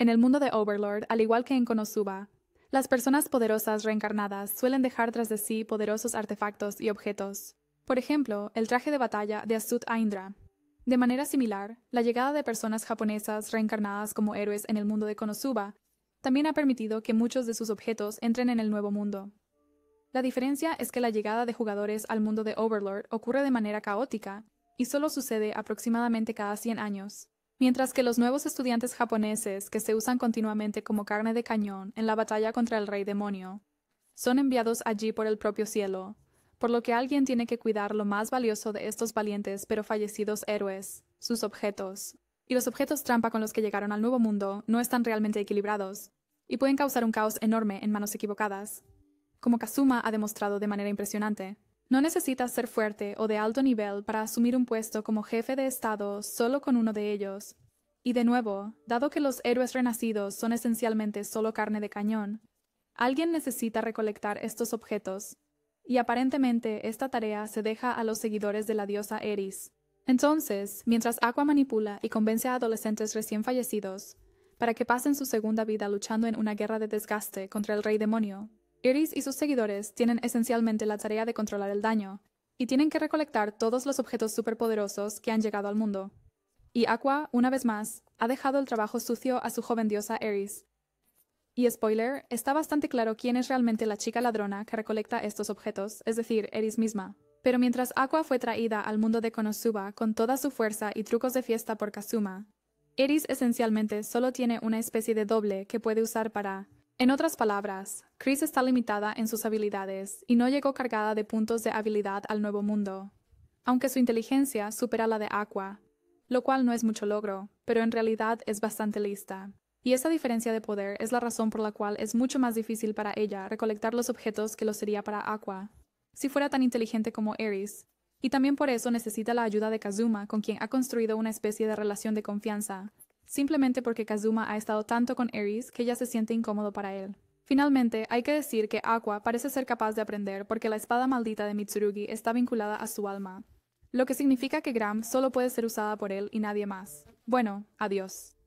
En el mundo de Overlord, al igual que en Konosuba, las personas poderosas reencarnadas suelen dejar tras de sí poderosos artefactos y objetos, por ejemplo, el traje de batalla de Asut Aindra. De manera similar, la llegada de personas japonesas reencarnadas como héroes en el mundo de Konosuba también ha permitido que muchos de sus objetos entren en el nuevo mundo. La diferencia es que la llegada de jugadores al mundo de Overlord ocurre de manera caótica y solo sucede aproximadamente cada 100 años, Mientras que los nuevos estudiantes japoneses, que se usan continuamente como carne de cañón en la batalla contra el rey demonio, son enviados allí por el propio cielo, por lo que alguien tiene que cuidar lo más valioso de estos valientes pero fallecidos héroes, sus objetos. Y los objetos trampa con los que llegaron al nuevo mundo no están realmente equilibrados, y pueden causar un caos enorme en manos equivocadas, como Kazuma ha demostrado de manera impresionante. No necesitas ser fuerte o de alto nivel para asumir un puesto como jefe de Estado solo con uno de ellos. Y de nuevo, dado que los héroes renacidos son esencialmente solo carne de cañón, alguien necesita recolectar estos objetos, y aparentemente esta tarea se deja a los seguidores de la diosa Eris. Entonces, mientras Aqua manipula y convence a adolescentes recién fallecidos para que pasen su segunda vida luchando en una guerra de desgaste contra el rey demonio, Eris y sus seguidores tienen esencialmente la tarea de controlar el daño, y tienen que recolectar todos los objetos superpoderosos que han llegado al mundo. Y Aqua, una vez más, ha dejado el trabajo sucio a su joven diosa Eris. Y spoiler, está bastante claro quién es realmente la chica ladrona que recolecta estos objetos, es decir, Eris misma. Pero mientras Aqua fue traída al mundo de Konosuba con toda su fuerza y trucos de fiesta por Kazuma, Eris esencialmente solo tiene una especie de doble que puede usar para en otras palabras, Chris está limitada en sus habilidades y no llegó cargada de puntos de habilidad al nuevo mundo, aunque su inteligencia supera la de Aqua, lo cual no es mucho logro, pero en realidad es bastante lista. Y esa diferencia de poder es la razón por la cual es mucho más difícil para ella recolectar los objetos que lo sería para Aqua, si fuera tan inteligente como Eris. y también por eso necesita la ayuda de Kazuma, con quien ha construido una especie de relación de confianza, simplemente porque Kazuma ha estado tanto con Eris que ya se siente incómodo para él. Finalmente, hay que decir que Aqua parece ser capaz de aprender porque la espada maldita de Mitsurugi está vinculada a su alma, lo que significa que Gram solo puede ser usada por él y nadie más. Bueno, adiós.